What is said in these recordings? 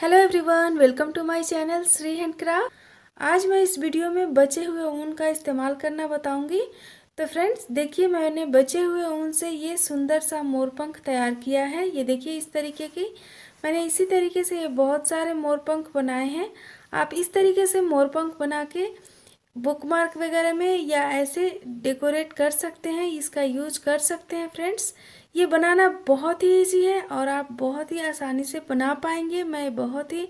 hello everyone welcome to my channel Shri handcraft आज मैं इस वीडियो में बचे हुए ऊन का इस्तेमाल करना बताऊंगी तो फ्रेंड्स देखिए मैंने बचे हुए ऊन से ये सुंदर सा मोरपंख तैयार किया है ये देखिए इस तरीके की मैंने इसी तरीके से ये बहुत सारे मोरपंख बनाए हैं आप इस तरीके से मोरपंख बना के बुक मार्क वगैरह में या ऐसे डेकोरेट कर सकते हैं इसका यूज कर सकते हैं फ्रेंड्स ये बनाना बहुत ही ईजी है और आप बहुत ही आसानी से बना पाएंगे मैं बहुत ही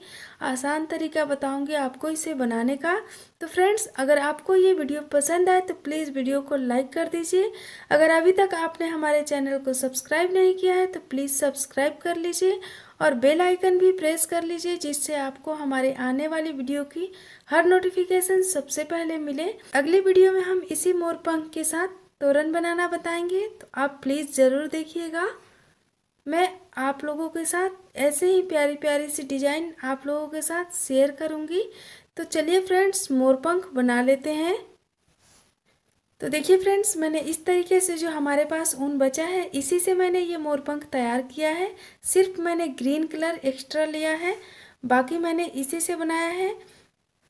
आसान तरीका बताऊंगी आपको इसे बनाने का तो फ्रेंड्स अगर आपको ये वीडियो पसंद आए तो प्लीज़ वीडियो को लाइक कर दीजिए अगर अभी तक आपने हमारे चैनल को सब्सक्राइब नहीं किया है तो प्लीज़ सब्सक्राइब कर लीजिए और बेल आइकन भी प्रेस कर लीजिए जिससे आपको हमारे आने वाली वीडियो की हर नोटिफिकेशन सबसे पहले मिले अगले वीडियो में हम इसी मोरपंख के साथ तोरण बनाना बताएंगे तो आप प्लीज़ ज़रूर देखिएगा मैं आप लोगों के साथ ऐसे ही प्यारी प्यारी सी डिज़ाइन आप लोगों के साथ शेयर करूँगी तो चलिए फ्रेंड्स मोरपंख बना लेते हैं तो देखिए फ्रेंड्स मैंने इस तरीके से जो हमारे पास ऊन बचा है इसी से मैंने ये मोरपंख तैयार किया है सिर्फ मैंने ग्रीन कलर एक्स्ट्रा लिया है बाकी मैंने इसी से बनाया है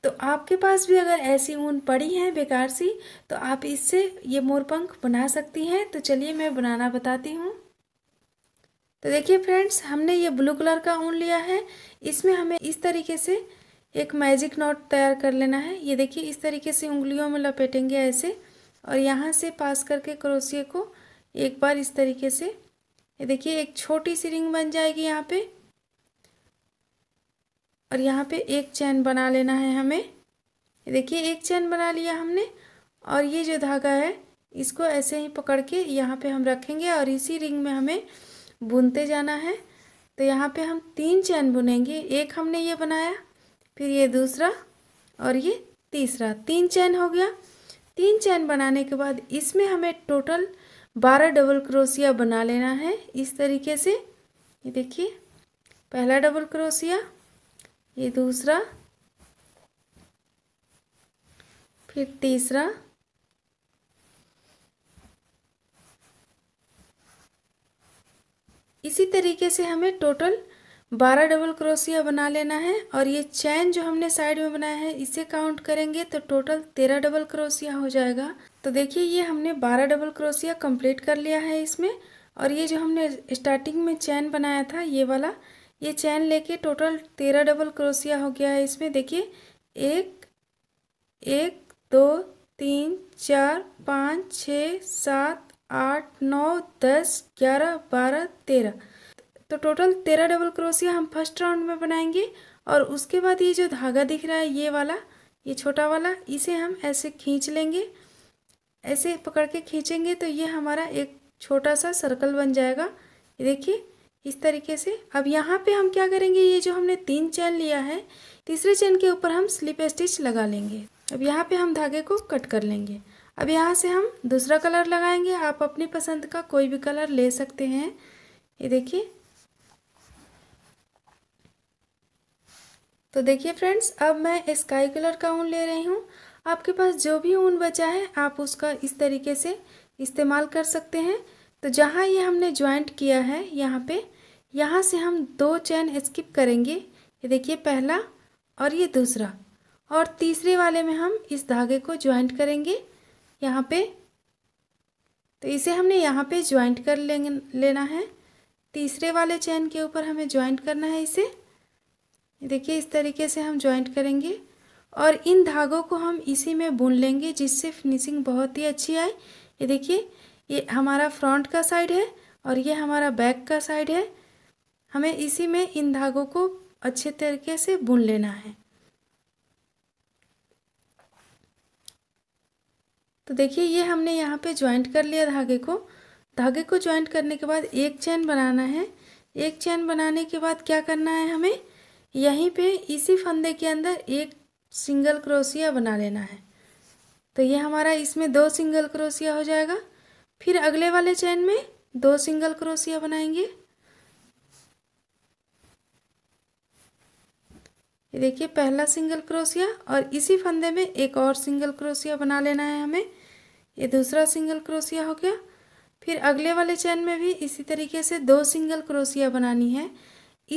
तो आपके पास भी अगर ऐसी ऊन पड़ी है बेकार सी तो आप इससे ये मोरपंख बना सकती हैं तो चलिए मैं बनाना बताती हूँ तो देखिए फ्रेंड्स हमने ये ब्लू कलर का ऊन लिया है इसमें हमें इस तरीके से एक मैजिक नॉट तैयार कर लेना है ये देखिए इस तरीके से उंगलियों में लपेटेंगे ऐसे और यहाँ से पास करके क्रोसिए को एक बार इस तरीके से ये देखिए एक छोटी सी रिंग बन जाएगी यहाँ पर और यहाँ पे एक चैन बना लेना है हमें देखिए एक चैन बना लिया हमने और ये जो धागा है इसको ऐसे ही पकड़ के यहाँ पे हम रखेंगे और इसी रिंग में हमें बुनते जाना है तो यहाँ पे हम तीन चैन बुनेंगे एक हमने ये बनाया फिर ये दूसरा और ये तीसरा तीन चैन हो गया तीन चैन बनाने के बाद इसमें हमें टोटल बारह डबल क्रोसिया बना लेना है इस तरीके से ये देखिए पहला डबल क्रोसिया ये दूसरा फिर तीसरा इसी तरीके से हमें टोटल बारह डबल क्रोसिया बना लेना है और ये चैन जो हमने साइड में बनाया है इसे काउंट करेंगे तो टोटल तेरह डबल क्रोसिया हो जाएगा तो देखिए ये हमने बारह डबल क्रोसिया कंप्लीट कर लिया है इसमें और ये जो हमने स्टार्टिंग में चैन बनाया था ये वाला ये चैन लेके टोटल तेरह डबल क्रोसिया हो गया है इसमें देखिए एक एक दो तीन चार पाँच छः सात आठ नौ दस ग्यारह बारह तेरह तो टोटल तेरह डबल क्रोसिया हम फर्स्ट राउंड में बनाएंगे और उसके बाद ये जो धागा दिख रहा है ये वाला ये छोटा वाला इसे हम ऐसे खींच लेंगे ऐसे पकड़ के खींचेंगे तो ये हमारा एक छोटा सा सर्कल बन जाएगा ये देखिए इस तरीके से अब यहाँ पे हम क्या करेंगे ये जो हमने तीन चैन लिया है तीसरे चैन के ऊपर हम स्लिप स्टिच लगा लेंगे अब यहाँ पे हम धागे को कट कर लेंगे अब यहाँ से हम दूसरा कलर लगाएंगे आप अपनी पसंद का कोई भी कलर ले सकते हैं ये देखिए तो देखिए फ्रेंड्स अब मैं स्काई कलर का ऊन ले रही हूँ आपके पास जो भी ऊन बचा है आप उसका इस तरीके से इस्तेमाल कर सकते हैं तो जहाँ ये हमने ज्वाइंट किया है यहाँ पे यहाँ से हम दो चैन स्किप करेंगे ये देखिए पहला और ये दूसरा और तीसरे वाले में हम इस धागे को ज्वाइंट करेंगे यहाँ पे तो इसे हमने यहाँ पे ज्वाइंट कर लेंगे लेना है तीसरे वाले चैन के ऊपर हमें ज्वाइंट करना है इसे देखिए इस तरीके से हम ज्वाइंट करेंगे और इन धागों को हम इसी में बुन लेंगे जिससे फिनिशिंग बहुत ही अच्छी आए ये देखिए ये हमारा फ्रंट का साइड है और ये हमारा बैक का साइड है हमें इसी में इन धागों को अच्छे तरीके से बुन लेना है तो देखिए ये हमने यहाँ पे ज्वाइंट कर लिया धागे को धागे को ज्वाइंट करने के बाद एक चैन बनाना है एक चैन बनाने के बाद क्या करना है हमें यहीं पे इसी फंदे के अंदर एक सिंगल क्रोसिया बना लेना है तो ये हमारा इसमें दो सिंगल क्रोसिया हो जाएगा फिर अगले वाले चैन में दो सिंगल क्रोसिया बनाएंगे ये देखिए पहला सिंगल क्रोशिया और इसी फंदे में एक और सिंगल क्रोशिया बना लेना है हमें ये दूसरा सिंगल क्रोशिया हो गया फिर अगले वाले चैन में भी इसी तरीके से दो सिंगल क्रोशिया बनानी है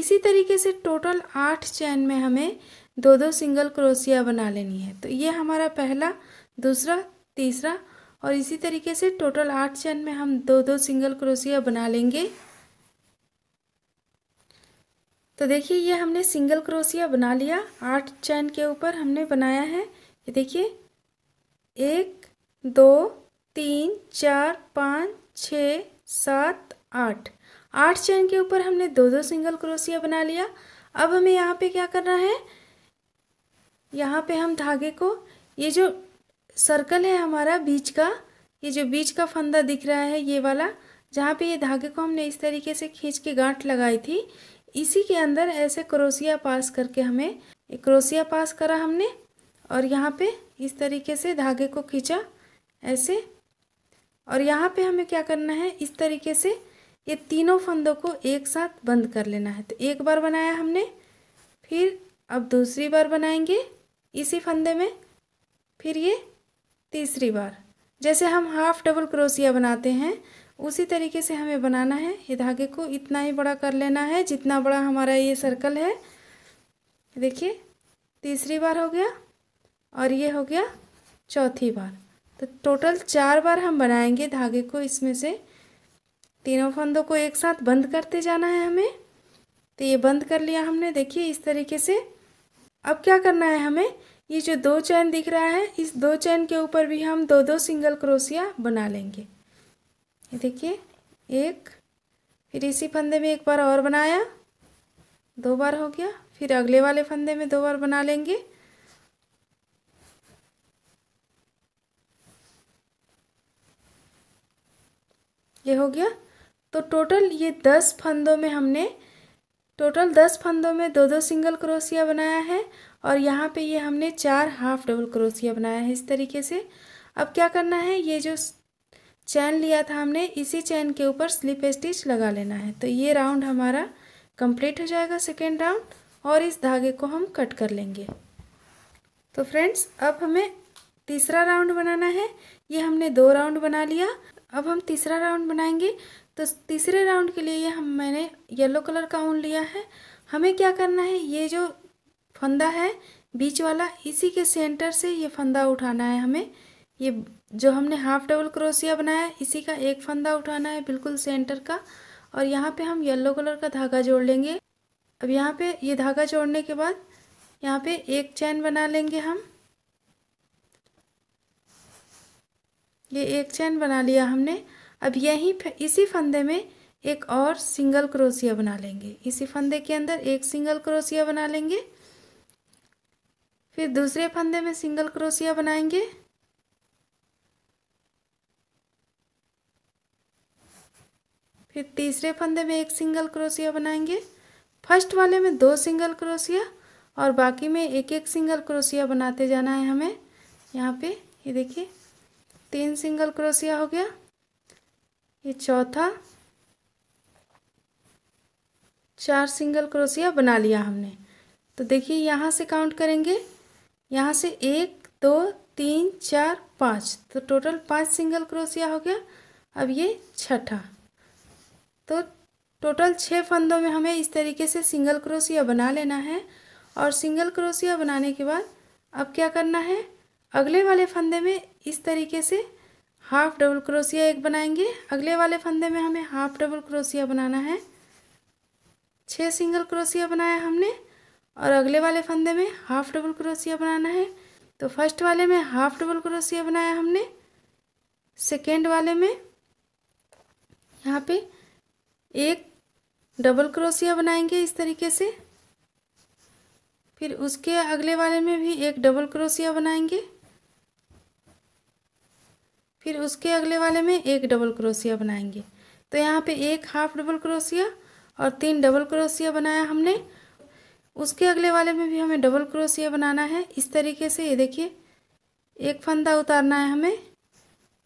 इसी तरीके से टोटल आठ चैन में हमें दो दो सिंगल क्रोशिया बना लेनी है तो ये हमारा पहला दूसरा तीसरा और इसी तरीके से टोटल आठ चैन में हम दो दो सिंगल क्रोशिया बना लेंगे तो देखिए ये हमने सिंगल क्रोसिया बना लिया आठ चैन के ऊपर हमने बनाया है ये देखिए एक दो तीन चार पाँच छ सात आठ आठ चैन के ऊपर हमने दो दो सिंगल क्रोसिया बना लिया अब हमें यहाँ पे क्या करना है यहाँ पे हम धागे को ये जो सर्कल है हमारा बीच का ये जो बीच का फंदा दिख रहा है ये वाला जहाँ पे ये धागे को हमने इस तरीके से खींच के गांठ लगाई थी इसी के अंदर ऐसे क्रोसिया पास करके हमें क्रोसिया पास करा हमने और यहाँ पे इस तरीके से धागे को खींचा ऐसे और यहाँ पे हमें क्या करना है इस तरीके से ये तीनों फंदों को एक साथ बंद कर लेना है तो एक बार बनाया हमने फिर अब दूसरी बार बनाएंगे इसी फंदे में फिर ये तीसरी बार जैसे हम हाफ डबल क्रोसिया बनाते हैं उसी तरीके से हमें बनाना है ये धागे को इतना ही बड़ा कर लेना है जितना बड़ा हमारा ये सर्कल है देखिए तीसरी बार हो गया और ये हो गया चौथी बार तो टोटल चार बार हम बनाएंगे धागे को इसमें से तीनों फंदों को एक साथ बंद करते जाना है हमें तो ये बंद कर लिया हमने देखिए इस तरीके से अब क्या करना है हमें ये जो दो चैन दिख रहा है इस दो चैन के ऊपर भी हम दो दो सिंगल क्रोसिया बना लेंगे ये देखिए एक फिर इसी फंदे में एक बार और बनाया दो बार हो गया फिर अगले वाले फंदे में दो बार बना लेंगे ये हो गया तो टोटल ये दस फंदों में हमने टोटल दस फंदों में दो दो सिंगल क्रोसिया बनाया है और यहाँ पे ये हमने चार हाफ डबल क्रोसिया बनाया है इस तरीके से अब क्या करना है ये जो चैन लिया था हमने इसी चैन के ऊपर स्लिप स्टिच लगा लेना है तो ये राउंड हमारा कंप्लीट हो जाएगा सेकेंड राउंड और इस धागे को हम कट कर लेंगे तो फ्रेंड्स अब हमें तीसरा राउंड बनाना है ये हमने दो राउंड बना लिया अब हम तीसरा राउंड बनाएंगे तो तीसरे राउंड के लिए ये हम मैंने येलो कलर का ऊन लिया है हमें क्या करना है ये जो फंदा है बीच वाला इसी के सेंटर से ये फंदा उठाना है हमें ये जो हमने हाफ डबल क्रोशिया बनाया है इसी का एक फंदा उठाना है बिल्कुल सेंटर का और यहाँ पे हम येलो कलर का धागा जोड़ लेंगे अब यहाँ पे ये धागा जोड़ने के बाद यहाँ पे एक चैन बना लेंगे हम ये एक चैन बना लिया हमने अब यहीं इसी फंदे में एक और सिंगल क्रोशिया बना लेंगे इसी फंदे के अंदर एक सिंगल क्रोशिया बना लेंगे फिर दूसरे फंदे में सिंगल क्रोशिया बनाएंगे फिर तीसरे फंदे में एक सिंगल क्रोशिया बनाएंगे फर्स्ट वाले में दो सिंगल क्रोशिया और बाकी में एक एक सिंगल क्रोशिया बनाते जाना है हमें यहाँ पे ये देखिए तीन सिंगल क्रोशिया हो गया ये चौथा चार सिंगल क्रोशिया बना लिया हमने तो देखिए यहाँ से काउंट करेंगे यहाँ से एक दो तीन चार पाँच तो टोटल पाँच सिंगल क्रोशिया हो गया अब ये छठा तो टोटल छः फंदों में हमें इस तरीके से सिंगल क्रोसिया बना लेना है और सिंगल क्रोसिया बनाने के बाद अब क्या करना है अगले वाले फंदे में इस तरीके से हाफ डबल क्रोसिया एक बनाएंगे अगले वाले फंदे में हमें हाफ डबल क्रोसिया बनाना है छः सिंगल क्रोसिया बनाया हमने और अगले वाले फंदे में हाफ डबल क्रोसिया बनाना है तो फर्स्ट वाले में हाफ डबल क्रोसिया बनाया हमने सेकेंड वाले में यहाँ पे एक डबल क्रोसिया बनाएंगे इस तरीके से फिर उसके अगले वाले में भी एक डबल क्रोसिया बनाएंगे फिर उसके अगले वाले में एक डबल क्रोसिया बनाएंगे तो यहाँ पे एक हाफ डबल क्रोसिया और तीन डबल क्रोसिया बनाया हमने उसके अगले वाले में भी हमें डबल क्रोसिया बनाना है इस तरीके से ये देखिए एक फंदा उतारना है हमें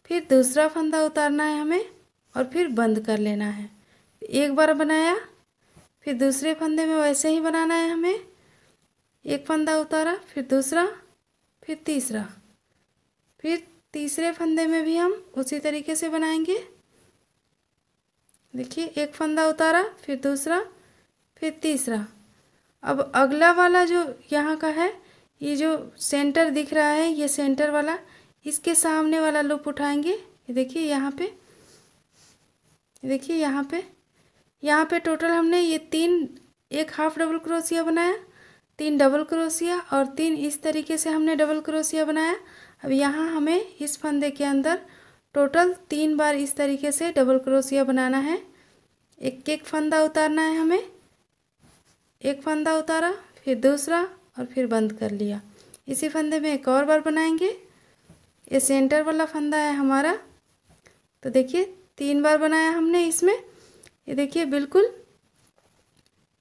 फिर दूसरा फंदा उतारना है हमें और फिर बंद कर लेना है एक बार बनाया फिर दूसरे फंदे में वैसे ही बनाना है हमें एक फंदा उतारा फिर दूसरा फिर तीसरा फिर तीसरे फंदे में भी हम उसी तरीके से बनाएंगे देखिए एक फंदा उतारा फिर दूसरा फिर तीसरा अब अगला वाला जो यहाँ का है ये जो सेंटर दिख रहा है ये सेंटर वाला इसके सामने वाला लूप उठाएंगे देखिए यहाँ पे देखिए यहाँ पे यहाँ पे टोटल हमने ये तीन एक हाफ डबल क्रोसिया बनाया तीन डबल क्रोसिया और तीन इस तरीके से हमने डबल क्रोसिया बनाया अब यहाँ हमें इस फंदे के अंदर टोटल तीन बार इस तरीके से डबल क्रोसिया बनाना है एक एक फंदा उतारना है हमें एक फंदा उतारा फिर दूसरा और फिर बंद कर लिया इसी फंदे में एक और बार बनाएंगे ये सेंटर वाला फंदा है हमारा तो देखिए तीन बार बनाया हमने इसमें ये देखिए बिल्कुल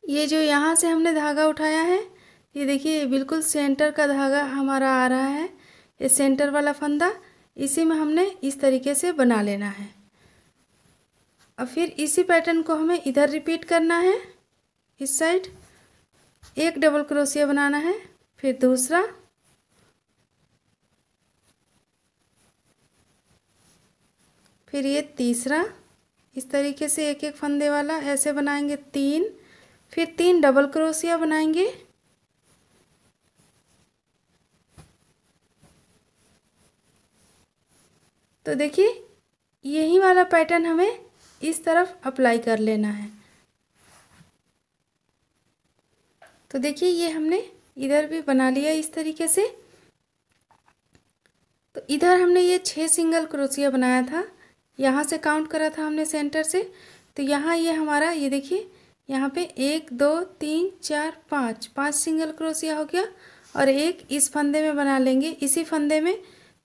ये जो यहाँ से हमने धागा उठाया है ये देखिए बिल्कुल सेंटर का धागा हमारा आ रहा है ये सेंटर वाला फंदा इसी में हमने इस तरीके से बना लेना है और फिर इसी पैटर्न को हमें इधर रिपीट करना है इस साइड एक डबल क्रोशिया बनाना है फिर दूसरा फिर ये तीसरा इस तरीके से एक एक फंदे वाला ऐसे बनाएंगे तीन फिर तीन डबल क्रोशिया बनाएंगे तो देखिए यही वाला पैटर्न हमें इस तरफ अप्लाई कर लेना है तो देखिए ये हमने इधर भी बना लिया इस तरीके से तो इधर हमने ये छह सिंगल क्रोशिया बनाया था यहाँ से काउंट करा था हमने सेंटर से तो यहाँ ये यह हमारा ये देखिए यहाँ पे एक दो तीन चार पाँच पाँच सिंगल क्रोसिया हो गया और एक इस फंदे में बना लेंगे इसी फंदे में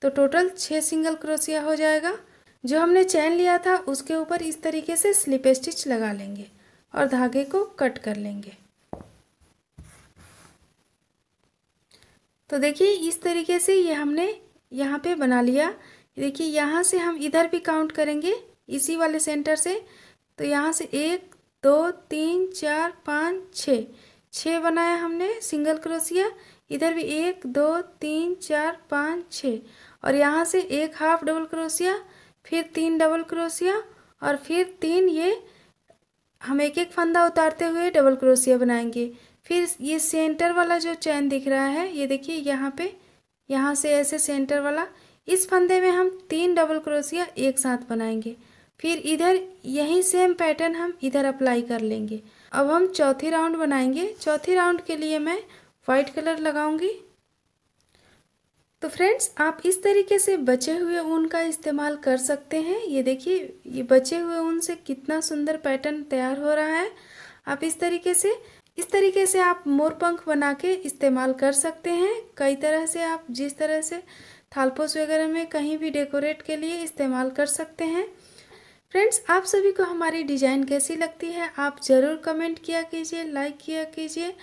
तो टोटल छः सिंगल क्रोसिया हो जाएगा जो हमने चैन लिया था उसके ऊपर इस तरीके से स्लिप स्टिच लगा लेंगे और धागे को कट कर लेंगे तो देखिए इस तरीके से ये हमने यहाँ पे बना लिया देखिए यहाँ से हम इधर भी काउंट करेंगे इसी वाले सेंटर से तो यहाँ से एक दो तीन चार पाँच छ छः बनाया हमने सिंगल क्रोसिया इधर भी एक दो तीन चार पाँच छः और यहाँ से एक हाफ डबल क्रोसिया फिर तीन डबल क्रोसिया और फिर तीन ये हम एक एक फंदा उतारते हुए डबल क्रोसिया बनाएंगे फिर ये सेंटर वाला जो चैन दिख रहा है ये देखिए यहाँ पे यहाँ से ऐसे सेंटर वाला इस फंदे में हम तीन डबल क्रोशिया एक साथ बनाएंगे फिर इधर यही सेम पैटर्न हम इधर अप्लाई कर लेंगे अब हम चौथी राउंड बनाएंगे चौथी राउंड के लिए मैं वाइट कलर लगाऊंगी तो फ्रेंड्स आप इस तरीके से बचे हुए ऊन का इस्तेमाल कर सकते हैं ये देखिए ये बचे हुए ऊन से कितना सुंदर पैटर्न तैयार हो रहा है आप इस तरीके से इस तरीके से आप मोर पंख बना के इस्तेमाल कर सकते हैं कई तरह से आप जिस तरह से थालपोस वगैरह में कहीं भी डेकोरेट के लिए इस्तेमाल कर सकते हैं फ्रेंड्स आप सभी को हमारी डिज़ाइन कैसी लगती है आप ज़रूर कमेंट किया कीजिए लाइक किया कीजिए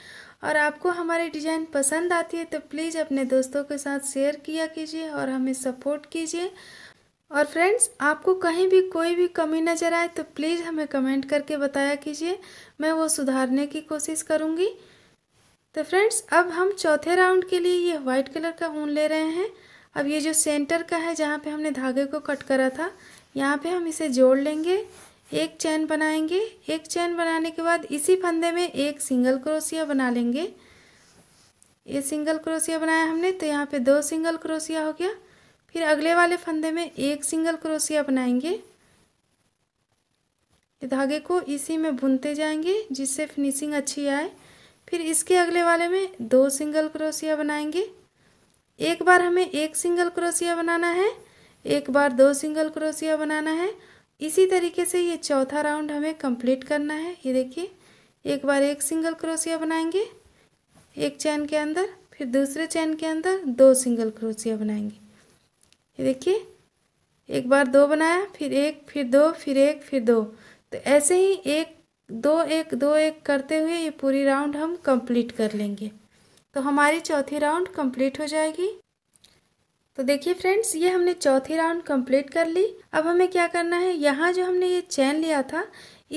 और आपको हमारी डिज़ाइन पसंद आती है तो प्लीज़ अपने दोस्तों के साथ शेयर किया कीजिए और हमें सपोर्ट कीजिए और फ्रेंड्स आपको कहीं भी कोई भी कमी नज़र आए तो प्लीज़ हमें कमेंट करके बताया कीजिए मैं वो सुधारने की कोशिश करूँगी तो फ्रेंड्स अब हम चौथे राउंड के लिए ये वाइट कलर का ऊन ले रहे हैं अब ये जो सेंटर का है जहाँ पे हमने धागे को कट करा था यहाँ पे हम इसे जोड़ लेंगे एक चैन बनाएंगे एक चैन बनाने के बाद इसी फंदे में एक सिंगल क्रोसिया बना लेंगे ये सिंगल क्रोसिया बनाया हमने तो यहाँ पे दो सिंगल क्रोसिया हो गया फिर अगले वाले फंदे में एक सिंगल क्रोसिया बनाएंगे धागे को इसी में बुनते जाएंगे जिससे फिनिशिंग अच्छी आए फिर इसके अगले वाले में दो सिंगल क्रोसिया बनाएंगे एक बार हमें एक सिंगल क्रोसिया बनाना है एक बार दो सिंगल क्रोसिया बनाना है इसी तरीके से ये चौथा राउंड हमें कंप्लीट करना है ये देखिए एक बार एक सिंगल क्रोसिया बनाएंगे एक चैन के अंदर फिर दूसरे चैन के अंदर दो सिंगल क्रोसिया बनाएंगे ये देखिए एक बार दो बनाया फिर एक फिर दो फिर एक फिर दो तो ऐसे ही एक दो एक दो एक करते हुए ये पूरी राउंड हम कंप्लीट कर लेंगे तो हमारी चौथी राउंड कंप्लीट हो जाएगी तो देखिए फ्रेंड्स ये हमने चौथी राउंड कंप्लीट कर ली अब हमें क्या करना है यहाँ जो हमने ये चैन लिया था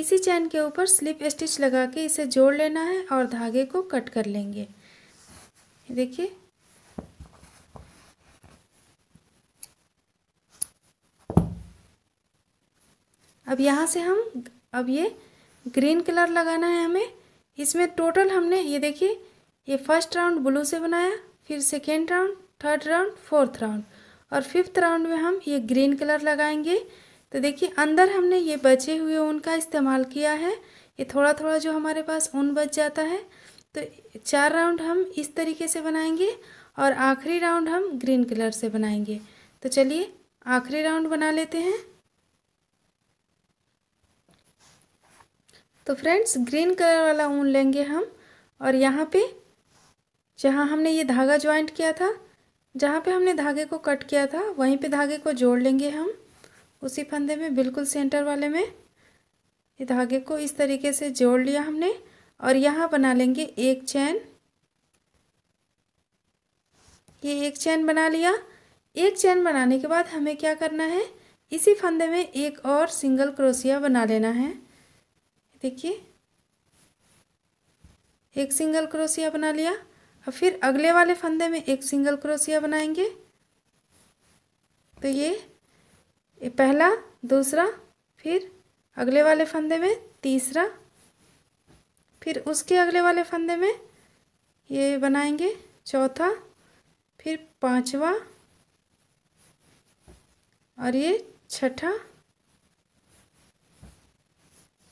इसी चैन के ऊपर स्लिप स्टिच लगा के इसे जोड़ लेना है और धागे को कट कर लेंगे देखिए अब यहाँ से हम अब ये ग्रीन कलर लगाना है हमें इसमें टोटल हमने ये देखिए ये फर्स्ट राउंड ब्लू से बनाया फिर second round third round fourth round और फिफ्थ राउंड में हम ये ग्रीन कलर लगाएंगे तो देखिए अंदर हमने ये बचे हुए ऊन का इस्तेमाल किया है ये थोड़ा थोड़ा जो हमारे पास ऊन बच जाता है तो चार राउंड हम इस तरीके से बनाएंगे और आखिरी राउंड हम ग्रीन कलर से बनाएंगे तो चलिए आखिरी राउंड बना लेते हैं तो फ्रेंड्स ग्रीन कलर वाला ऊन लेंगे हम और यहाँ पे जहाँ हमने ये धागा ज्वाइंट किया था जहाँ पे हमने धागे को कट किया था वहीं पे धागे को जोड़ लेंगे हम उसी फंदे में बिल्कुल सेंटर वाले में ये धागे को इस तरीके से जोड़ लिया हमने और यहाँ बना लेंगे एक चैन ये एक चैन बना लिया एक चैन बनाने के बाद हमें क्या करना है इसी फंदे में एक और सिंगल क्रोसिया बना लेना है देखिए एक सिंगल क्रोसिया बना लिया और फिर अगले वाले फंदे में एक सिंगल क्रोशिया बनाएंगे तो ये, ये पहला दूसरा फिर अगले वाले फंदे में तीसरा फिर उसके अगले वाले फंदे में ये बनाएंगे चौथा फिर पांचवा और ये छठा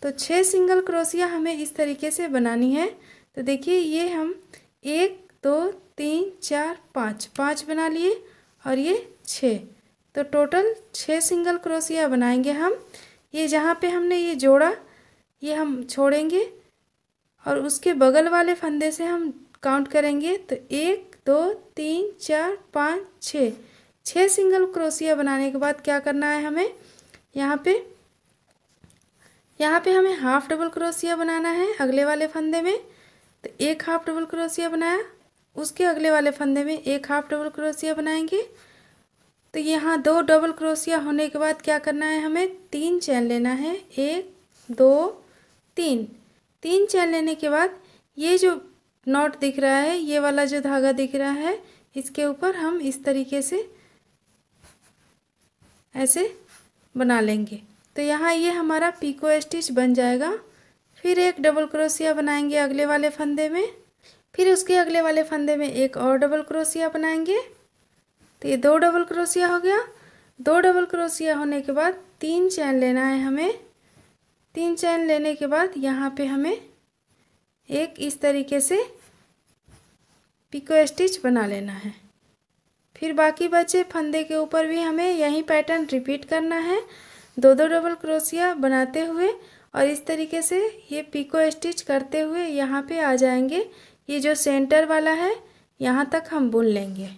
तो छः सिंगल क्रोसिया हमें इस तरीके से बनानी है तो देखिए ये हम एक दो तीन चार पाँच पाँच बना लिए और ये छः तो टोटल छः सिंगल क्रोसिया बनाएंगे हम ये जहाँ पे हमने ये जोड़ा ये हम छोड़ेंगे और उसके बगल वाले फंदे से हम काउंट करेंगे तो एक दो तीन चार पाँच छः छः सिंगल क्रोसिया बनाने के बाद क्या करना है हमें यहाँ पे यहाँ पे हमें हाफ डबल क्रोसिया बनाना है अगले वाले फंदे में तो एक हाफ डबल क्रोसिया बनाया उसके अगले वाले फंदे में एक हाफ डबल क्रोशिया बनाएंगे तो यहाँ दो डबल क्रोशिया होने के बाद क्या करना है हमें तीन चैन लेना है एक दो तीन तीन चैन लेने के बाद ये जो नॉट दिख रहा है ये वाला जो धागा दिख रहा है इसके ऊपर हम इस तरीके से ऐसे बना लेंगे तो यहाँ ये हमारा पीको स्टिच बन जाएगा फिर एक डबल क्रोशिया बनाएंगे अगले वाले फंदे में फिर उसके अगले वाले फंदे में एक और डबल क्रोशिया बनाएंगे तो ये दो डबल क्रोशिया हो गया दो डबल क्रोशिया होने के बाद तीन चैन लेना है हमें तीन चैन लेने के बाद यहाँ पे हमें एक इस तरीके से पिको स्टिच बना लेना है फिर बाकी बचे फंदे के ऊपर भी हमें यही पैटर्न रिपीट करना है दो दो डबल क्रोशिया बनाते हुए और इस तरीके से ये पिको स्टिच करते हुए यहाँ पे आ जाएंगे ये जो सेंटर वाला है यहाँ तक हम बुन लेंगे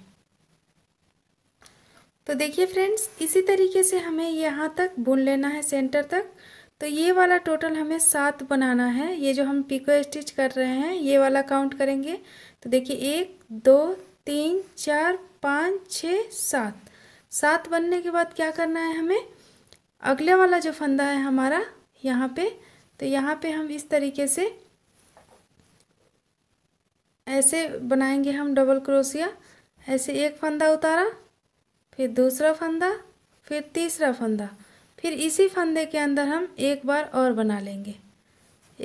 तो देखिए फ्रेंड्स इसी तरीके से हमें यहाँ तक बुन लेना है सेंटर तक तो ये वाला टोटल हमें सात बनाना है ये जो हम पिको स्टिच कर रहे हैं ये वाला काउंट करेंगे तो देखिए एक दो तीन चार पाँच छ सात सात बनने के बाद क्या करना है हमें अगले वाला जो फंदा है हमारा यहाँ पे तो यहाँ पे हम इस तरीके से ऐसे बनाएंगे हम डबल क्रोशिया ऐसे एक फंदा उतारा फिर दूसरा फंदा फिर तीसरा फंदा फिर इसी फंदे के अंदर हम एक बार और बना लेंगे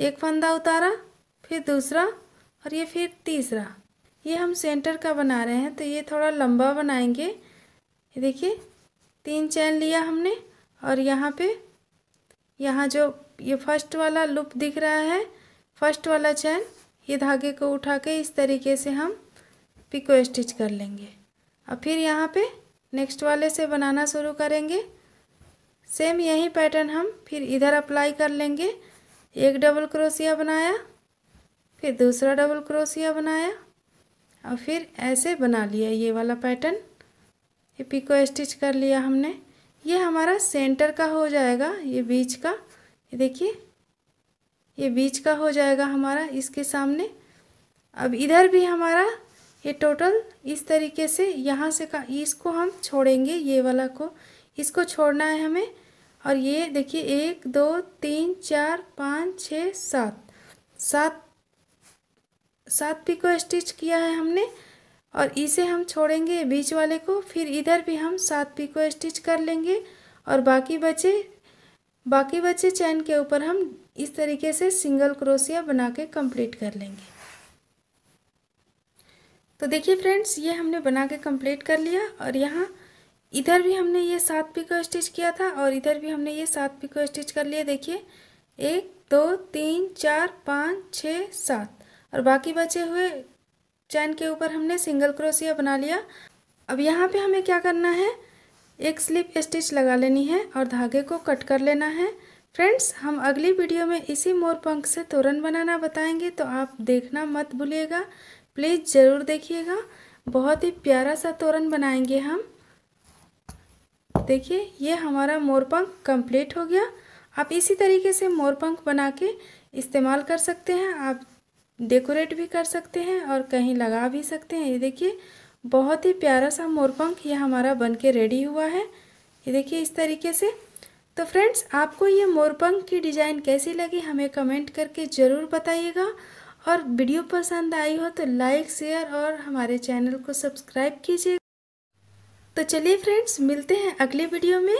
एक फंदा उतारा फिर दूसरा और ये फिर तीसरा ये हम सेंटर का बना रहे हैं तो ये थोड़ा लंबा बनाएंगे ये देखिए तीन चैन लिया हमने और यहाँ पे यहाँ जो ये फर्स्ट वाला लुप दिख रहा है फर्स्ट वाला चैन ये धागे को उठा के इस तरीके से हम पिको स्टिच कर लेंगे और फिर यहाँ पे नेक्स्ट वाले से बनाना शुरू करेंगे सेम यही पैटर्न हम फिर इधर अप्लाई कर लेंगे एक डबल क्रोसिया बनाया फिर दूसरा डबल क्रोसिया बनाया और फिर ऐसे बना लिया ये वाला पैटर्न ये पिको स्टिच कर लिया हमने ये हमारा सेंटर का हो जाएगा ये बीच का ये देखिए ये बीच का हो जाएगा हमारा इसके सामने अब इधर भी हमारा ये टोटल इस तरीके से यहाँ से का इसको हम छोड़ेंगे ये वाला को इसको छोड़ना है हमें और ये देखिए एक दो तीन चार पाँच छ सात सात सात पी को स्टिच किया है हमने और इसे हम छोड़ेंगे बीच वाले को फिर इधर भी हम सात पी को स्टिच कर लेंगे और बाकी बचे बाकी बचे चैन के ऊपर हम इस तरीके से सिंगल क्रोशिया बना के कम्प्लीट कर लेंगे तो देखिए फ्रेंड्स ये हमने बना के कम्प्लीट कर लिया और यहाँ इधर भी हमने ये सात पिको स्टिच किया था और इधर भी हमने ये सात पिको स्टिच कर लिए देखिए एक दो तीन चार पाँच छ सात और बाकी बचे हुए चैन के ऊपर हमने सिंगल क्रोशिया बना लिया अब यहाँ पे हमें क्या करना है एक स्लिप स्टिच लगा लेनी है और धागे को कट कर लेना है फ्रेंड्स हम अगली वीडियो में इसी मोरपंख से तोरण बनाना बताएंगे तो आप देखना मत भूलिएगा प्लीज़ ज़रूर देखिएगा बहुत ही प्यारा सा तोरण बनाएंगे हम देखिए ये हमारा मोरपंख कंप्लीट हो गया आप इसी तरीके से मोरपंख बना के इस्तेमाल कर सकते हैं आप डेकोरेट भी कर सकते हैं और कहीं लगा भी सकते हैं ये देखिए बहुत ही प्यारा सा मोरपंख ये हमारा बन के रेडी हुआ है ये देखिए इस तरीके से तो फ्रेंड्स आपको ये मोरपंख की डिज़ाइन कैसी लगी हमें कमेंट करके ज़रूर बताइएगा और वीडियो पसंद आई हो तो लाइक शेयर और हमारे चैनल को सब्सक्राइब कीजिए तो चलिए फ्रेंड्स मिलते हैं अगले वीडियो में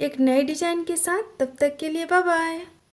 एक नए डिज़ाइन के साथ तब तक के लिए बाय बाय